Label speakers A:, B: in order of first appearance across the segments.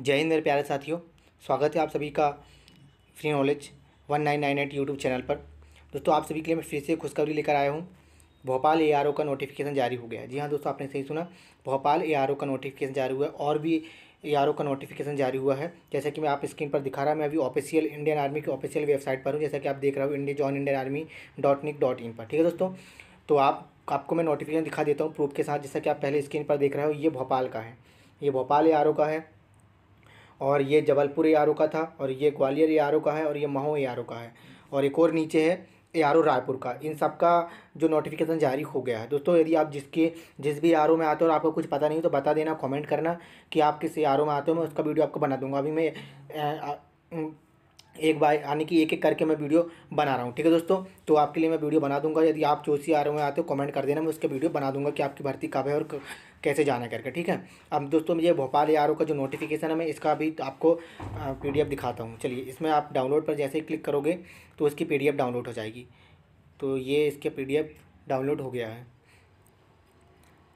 A: जय हिंद मेरे प्यारे साथियों स्वागत है आप सभी का free knowledge one nine nine eight YouTube channel पर दोस्तों आप सभी के लिए मैं फिर से खुशखबरी लेकर आया हूँ भोपाल ए का नोटिफिकेशन जारी हो गया है जी हाँ दोस्तों आपने सही सुना भोपाल ए का नोटिफिकेशन जारी हुआ है और भी ए का नोटिफिकेशन जारी हुआ है जैसा कि मैं आप स्क्रीन पर दिखा रहा मैं अभी ऑफिशियल इंडियन आर्मी की ऑफिशियल वेबसाइट पर हूँ जैसा कि आप देख रहे हो India join Indian army dot nic dot in पर ठीक है दोस्तों तो आप आपको मैं नोटिफिकेशन दिखा देता हूँ प्रूफ के साथ जैसा कि आप पहले स्क्रीन पर देख रहे हो ये भोपाल का है ये भोपाल ए का है और ये जबलपुर ए का था और ये ग्वालियर ए का है और ये महो ए का है और एक और नीचे है ए रायपुर का इन सब का जो नोटिफिकेशन जारी हो गया है दोस्तों यदि आप जिसके जिस भी आर ओ में आते हो और आपको कुछ पता नहीं हो तो बता देना कमेंट करना कि आप किस ए में आते हो मैं उसका वीडियो आपको बना दूंगा अभी मैं एक बार यानी कि एक एक करके मैं वीडियो बना रहा हूँ ठीक है दोस्तों तो आपके लिए मैं वीडियो बना दूंगा यदि आप चौथी आ रहे हो आते हो कमेंट कर देना मैं उसके वीडियो बना दूंगा कि आपकी भर्ती कब है और कैसे जाना करके ठीक है अब दोस्तों ये भोपाल ए का जो नोटिफिकेशन है मैं इसका भी आपको पी दिखाता हूँ चलिए इसमें आप डाउनलोड पर जैसे ही क्लिक करोगे तो उसकी पी डाउनलोड हो जाएगी तो ये इसके पी डाउनलोड हो गया है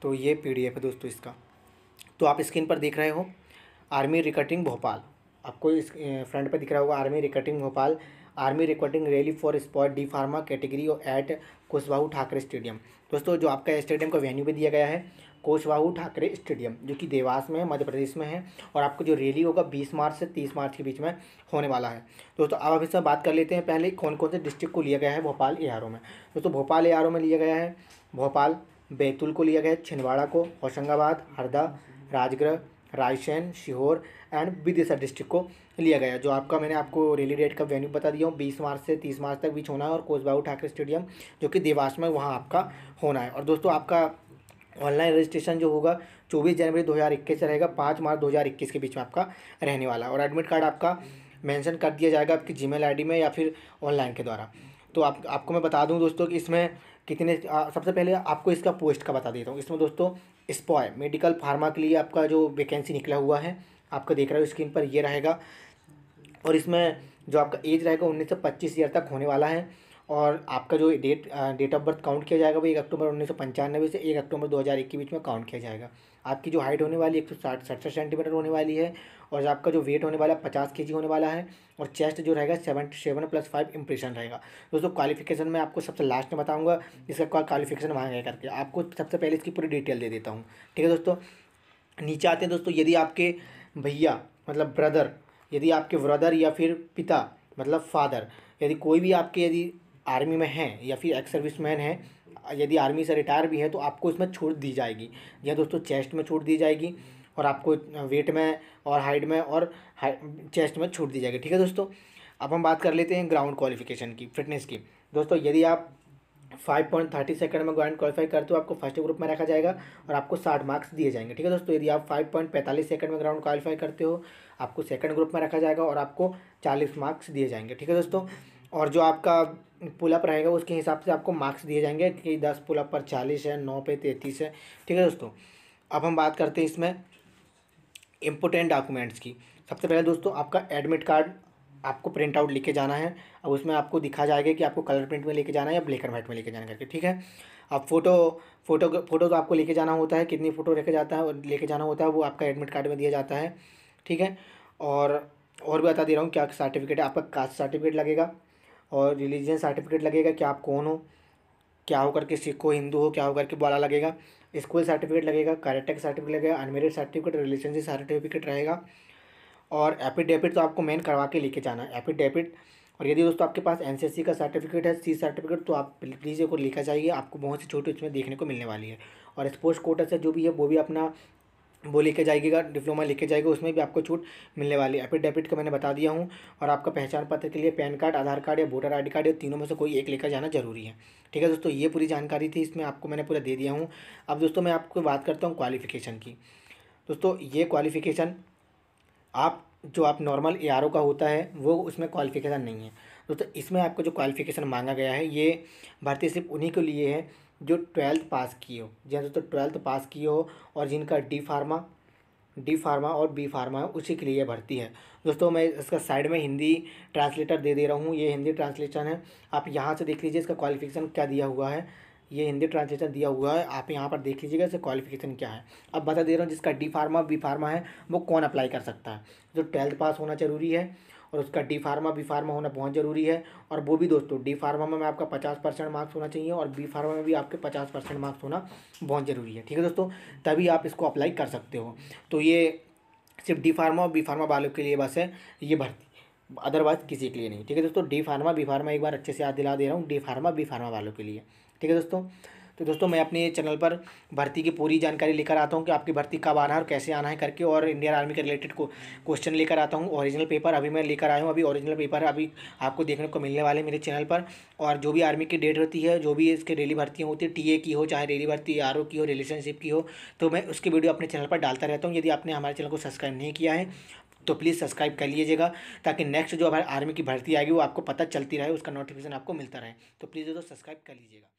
A: तो ये पी है दोस्तों इसका तो आप स्क्रीन पर देख रहे हो आर्मी रिकटिंग भोपाल आपको इस फ्रंट पर दिख रहा होगा army recording Bhopal army recording rally for spot D pharma category at Kushabhau Thakre stadium दोस्तों जो आपका स्टेडियम का वेन्यू भी दिया गया है कोशवाहू ठाकरे स्टेडियम जो कि देवास में मध्य प्रदेश में है और आपको जो रैली होगा बीस मार्च से तीस मार्च के बीच में होने वाला है दोस्तों अब अभी से बात कर लेते हैं पहले कौन कौन से डिस्ट्रिक्ट को लिया गया है भोपाल ए में दोस्तों भोपाल ए में लिया गया है भोपाल बैतूल को लिया गया है छिंदवाड़ा को होशंगाबाद हरदा राजगढ़ रायसेन सीहोर एंड विदिशा डिस्ट्रिक्ट को लिया गया जो आपका मैंने आपको रेली डेट का वेन्यू बता दिया हूँ बीस मार्च से तीस मार्च तक बीच होना है और कोसबाबू ठाकरे स्टेडियम जो कि देवास में वहाँ आपका होना है और दोस्तों आपका ऑनलाइन रजिस्ट्रेशन जो होगा चौबीस जनवरी दो से रहेगा पाँच मार्च दो के बीच में आपका रहने वाला है और एडमिट कार्ड आपका मैंशन कर दिया जाएगा आपकी जी मेल में या फिर ऑनलाइन के द्वारा तो आप आपको मैं बता दूं दोस्तों कि इसमें कितने आ, सबसे पहले आपको इसका पोस्ट का बता देता हूँ इसमें दोस्तों स्पॉय मेडिकल फार्मा के लिए आपका जो वैकेंसी निकला हुआ है आपका देख रहे हो स्क्रीन पर ये रहेगा और इसमें जो आपका एज रहेगा उन्नीस से पच्चीस ईयर तक होने वाला है और आपका जो date date of birth count किया जाएगा वो एक अक्टूबर उन्नीस से एक अक्टूबर 2001 के बीच में काउंट किया जाएगा आपकी जो हाइट होने वाली एक सौ साठ सड़सठ सेंटीमीटर होने वाली है और आपका जो वेट होने वाला है पचास के होने वाला है और चेस्ट जो रहेगा seven seven plus five impression रहेगा दोस्तों क्वालिफिकेशन में आपको सबसे लास्ट में बताऊंगा इसका क्वालिफिकेशन वहाँ गया करके आपको सबसे पहले इसकी पूरी डिटेल दे देता हूँ ठीक है दोस्तों नीचे आते हैं दोस्तों यदि आपके भैया मतलब ब्रदर यदि आपके ब्रदर या फिर पिता मतलब फादर यदि कोई भी आपके यदि आर्मी में हैं या फिर एक्स सर्विस मैन हैं यदि आर्मी से रिटायर भी है तो आपको इसमें छूट दी जाएगी या दोस्तों चेस्ट में छूट दी जाएगी और आपको वेट में और हाइट में और चेस्ट में छूट दी जाएगी ठीक है दोस्तों अब हम बात कर लेते हैं ग्राउंड क्वालिफिकेशन की फिटनेस की दोस्तों यदि आप फाइव पॉइंट थर्टी सेकेंड में ग्राउंड क्वालिफाई करते हो आपको फर्स्ट ग्रुप में रखा जाएगा और आपको साठ मार्क्स दिए जाएंगे ठीक है दोस्तों यदि आप फाइव पॉइंट पैंतालीस सेकंड में ग्राउंड क्वालिफाई करते हो आपको सेकंड ग्रुप में रखा जाएगा और आपको चालीस मार्क्स दिए जाएंगे ठीक है दोस्तों और जो आपका पुलअप रहेगा उसके हिसाब से आपको मार्क्स दिए जाएंगे कि दस पुलअप पर चालीस है नौ पे तैंतीस है ठीक है दोस्तों अब हम बात करते हैं इसमें इम्पोर्टेंट डॉक्यूमेंट्स की सबसे पहले दोस्तों आपका एडमिट कार्ड आपको प्रिंट आउट लेके जाना है अब उसमें आपको दिखा जाएगा कि आपको कलर प्रिंट में लेके जाना है या ब्लैक एंड व्हाइट में लेके जाना करके ठीक है अब फोटो फोटो फोटो तो आपको लेके जाना होता है कितनी फ़ोटो लेके जाता है और लेके जाना होता है वो आपका एडमिट कार्ड में दिया जाता है ठीक है और और भी बता दे रहा हूँ क्या सर्टिफिकेट है आपका कास्ट सर्टिफिकेट लगेगा और रिलीजन सर्टिफिकेट लगेगा कि आप कौन हो क्या होकर के सिख हो हिंदू हो क्या होकर के बोला लगेगा स्कूल सर्टिफिकेट लगेगा कैरेक्टर सर्टिफिकेट लगेगा अनमेरिड सर्टिफिकेट रिलेशनशिप सर्टिफिकेट रहेगा और एफिडेविट तो आपको मेन करवा के लेके जाना है एफिडेविट और यदि दोस्तों आपके पास एन का सर्टिफिकेट है सी सर्टिफिकेट तो आप प्लीज़ को लिखा जाइए आपको बहुत सी छोटी उसमें देखने को मिलने वाली है और स्पोर्ट्स कोटा से जो भी है वो भी अपना वो लेके जाइएगा डिप्लोमा लेके जाएगा उसमें भी आपको छूट मिलने वाली है फिर डेबिट का मैंने बता दिया हूँ और आपका पहचान पत्र के लिए पैन कार्ड आधार कार्ड या वोटर आई कार्ड या तीनों में से कोई एक लेकर जाना जरूरी है ठीक है दोस्तों ये पूरी जानकारी थी इसमें आपको मैंने पूरा दे दिया हूँ अब दोस्तों मैं आपको बात करता हूँ क्वालिफिकेशन की दोस्तों ये क्वालिफिकेशन आप जो आप नॉर्मल ए का होता है वो उसमें क्वालिफिकेशन नहीं है दोस्तों इसमें आपको जो क्वालिफिकेशन मांगा गया है ये भर्ती सिर्फ उन्हीं के लिए है जो ट्वेल्थ पास किए हो जहाँ तो ट्वेल्थ पास किए हो और जिनका डी फार्मा डी फार्मा और बी फार्मा है उसी के लिए भर्ती है दोस्तों मैं इसका साइड में हिंदी ट्रांसलेटर दे दे रहा हूँ ये हिंदी ट्रांसलेशन है आप यहाँ से देख लीजिए इसका क्वालिफिकेशन क्या दिया हुआ है ये हिंदी ट्रांसलेशन दिया हुआ है आप यहाँ पर देख लीजिएगा इसका क्वालिफिकेशन क्या है अब बता दे रहा हूँ जिसका डी फार्मा बी फार्मा है वो कौन अप्लाई कर सकता है जो ट्वेल्थ पास होना जरूरी है और उसका डी फार्मा बी फार्मा होना बहुत ज़रूरी है और वो भी दोस्तों डी फार्मा में आपका पचास परसेंट मार्क्स होना चाहिए और बी फार्मा में भी आपके पचास परसेंट मार्क्स होना बहुत ज़रूरी है ठीक है दोस्तों तभी आप इसको अप्लाई कर सकते हो तो ये सिर्फ डी फार्मा और बी फार्मा वालों के लिए बस है ये भर्ती अदरवाइज किसी के लिए नहीं ठीक है दोस्तों डी फार्मा बी फार्मा एक बार अच्छे से याद दिला दे रहा हूँ डी फार्मा बी फार्मा वालों के लिए ठीक है दोस्तों तो दोस्तों मैं अपने चैनल पर भर्ती की पूरी जानकारी लेकर आता हूँ कि आपकी भर्ती कब आना है और कैसे आना है करके और इंडियन आर्मी के रिलेटेड को क्वेश्चन लेकर आता हूँ ऑरिजिनल पेपर अभी मैं लेकर आया हूँ अभी ऑरिजिनल पेपर अभी आपको देखने को मिलने वाले मेरे चैनल पर और जो भी आर्मी की डेट होती है जो भी इसके डेली भर्तियाँ होती है टी की हो चाहे डेली भर्ती आर की हो रिलेशनशिप की हो तो मैं उसकी वीडियो अपने चैनल पर डालता रहता हूँ यदि आपने हमारे चैनल को सब्सक्राइब नहीं किया है तो प्लीज़ सब्सक्राइब कर लीजिएगा ताकि नेक्स्ट जो हमारे आर्मी की भर्ती आएगी वो आपको पता चलती रहे उसका नोटिफिकेशन आपको मिलता रहे तो प्लीज़ दोस्तों सब्सक्राइब कर लीजिएगा